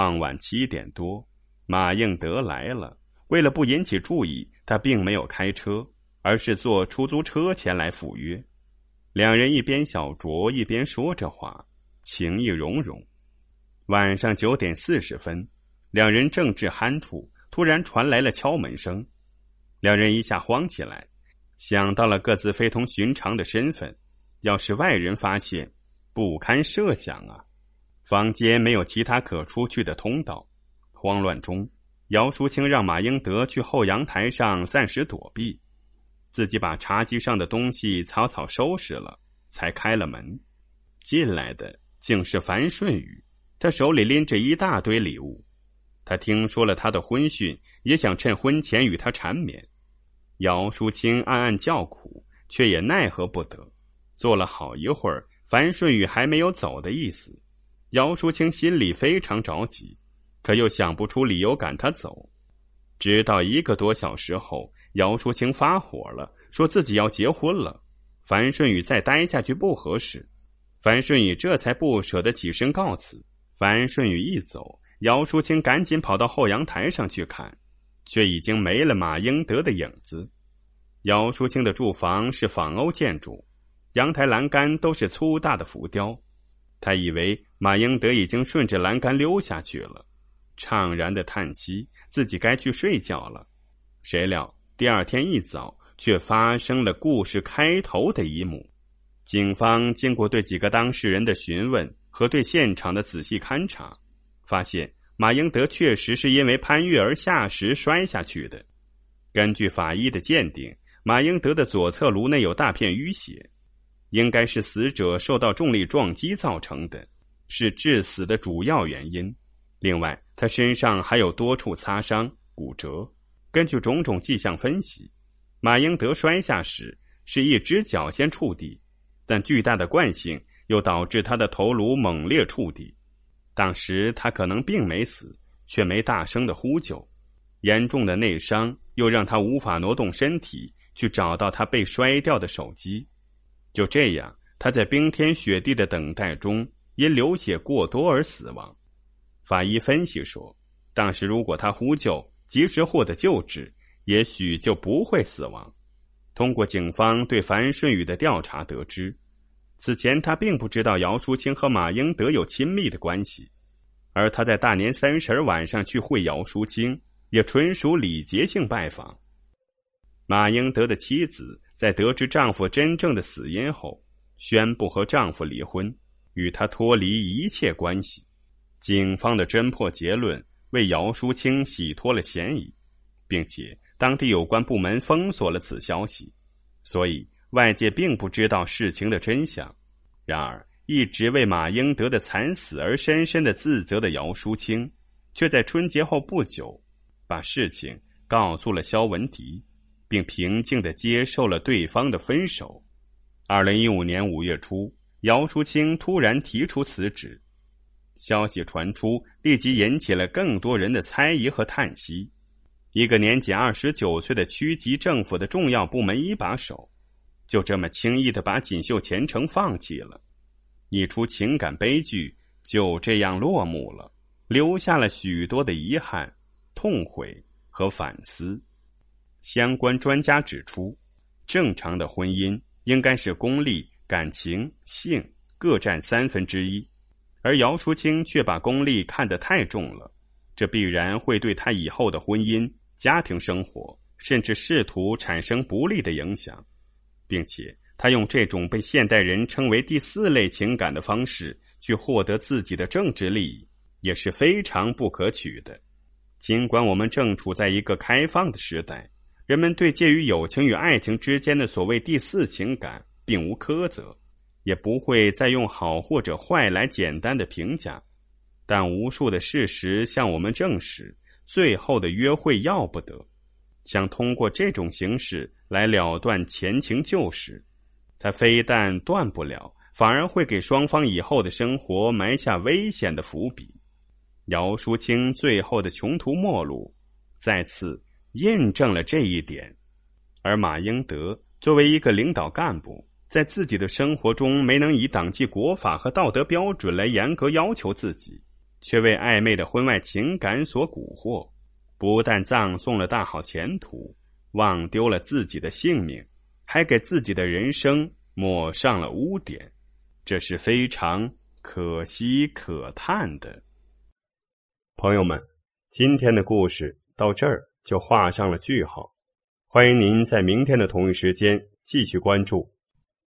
傍晚七点多，马应德来了。为了不引起注意，他并没有开车，而是坐出租车前来赴约。两人一边小酌，一边说着话，情意融融。晚上九点四十分，两人正至酣处，突然传来了敲门声。两人一下慌起来，想到了各自非同寻常的身份，要是外人发现，不堪设想啊。房间没有其他可出去的通道，慌乱中，姚淑清让马英德去后阳台上暂时躲避，自己把茶几上的东西草草收拾了，才开了门。进来的竟是樊顺宇，他手里拎着一大堆礼物。他听说了他的婚讯，也想趁婚前与他缠绵。姚淑清暗暗叫苦，却也奈何不得。坐了好一会儿，樊顺宇还没有走的意思。姚淑清心里非常着急，可又想不出理由赶他走。直到一个多小时后，姚淑清发火了，说自己要结婚了，樊顺宇再待下去不合适。樊顺宇这才不舍得起身告辞。樊顺宇一走，姚淑清赶紧跑到后阳台上去看，却已经没了马英德的影子。姚淑清的住房是仿欧建筑，阳台栏杆都是粗大的浮雕，他以为。马英德已经顺着栏杆溜下去了，怅然的叹息：“自己该去睡觉了。”谁料第二天一早，却发生了故事开头的一幕。警方经过对几个当事人的询问和对现场的仔细勘查，发现马英德确实是因为攀越而下时摔下去的。根据法医的鉴定，马英德的左侧颅内有大片淤血，应该是死者受到重力撞击造成的。是致死的主要原因。另外，他身上还有多处擦伤、骨折。根据种种迹象分析，马英德摔下时是一只脚先触地，但巨大的惯性又导致他的头颅猛烈触地。当时他可能并没死，却没大声的呼救。严重的内伤又让他无法挪动身体去找到他被摔掉的手机。就这样，他在冰天雪地的等待中。因流血过多而死亡。法医分析说，当时如果他呼救，及时获得救治，也许就不会死亡。通过警方对樊顺宇的调查得知，此前他并不知道姚淑清和马英德有亲密的关系，而他在大年三十晚上去会姚淑清，也纯属礼节性拜访。马英德的妻子在得知丈夫真正的死因后，宣布和丈夫离婚。与他脱离一切关系，警方的侦破结论为姚淑清洗脱了嫌疑，并且当地有关部门封锁了此消息，所以外界并不知道事情的真相。然而，一直为马英德的惨死而深深的自责的姚淑清，却在春节后不久，把事情告诉了肖文迪，并平静的接受了对方的分手。二零一五年五月初。姚淑清突然提出辞职，消息传出，立即引起了更多人的猜疑和叹息。一个年仅二十九岁的区级政府的重要部门一把手，就这么轻易的把锦绣前程放弃了，一出情感悲剧就这样落幕了，留下了许多的遗憾、痛悔和反思。相关专家指出，正常的婚姻应该是功利。感情、性各占三分之一，而姚淑清却把功利看得太重了，这必然会对他以后的婚姻、家庭生活，甚至仕途产生不利的影响，并且他用这种被现代人称为第四类情感的方式去获得自己的政治利益，也是非常不可取的。尽管我们正处在一个开放的时代，人们对介于友情与爱情之间的所谓第四情感。并无苛责，也不会再用好或者坏来简单的评价。但无数的事实向我们证实，最后的约会要不得。想通过这种形式来了断前情旧事，他非但断不了，反而会给双方以后的生活埋下危险的伏笔。姚淑清最后的穷途末路，再次印证了这一点。而马英德作为一个领导干部，在自己的生活中没能以党纪国法和道德标准来严格要求自己，却为暧昧的婚外情感所蛊惑，不但葬送了大好前途，忘丢了自己的性命，还给自己的人生抹上了污点，这是非常可惜可叹的。朋友们，今天的故事到这儿就画上了句号。欢迎您在明天的同一时间继续关注。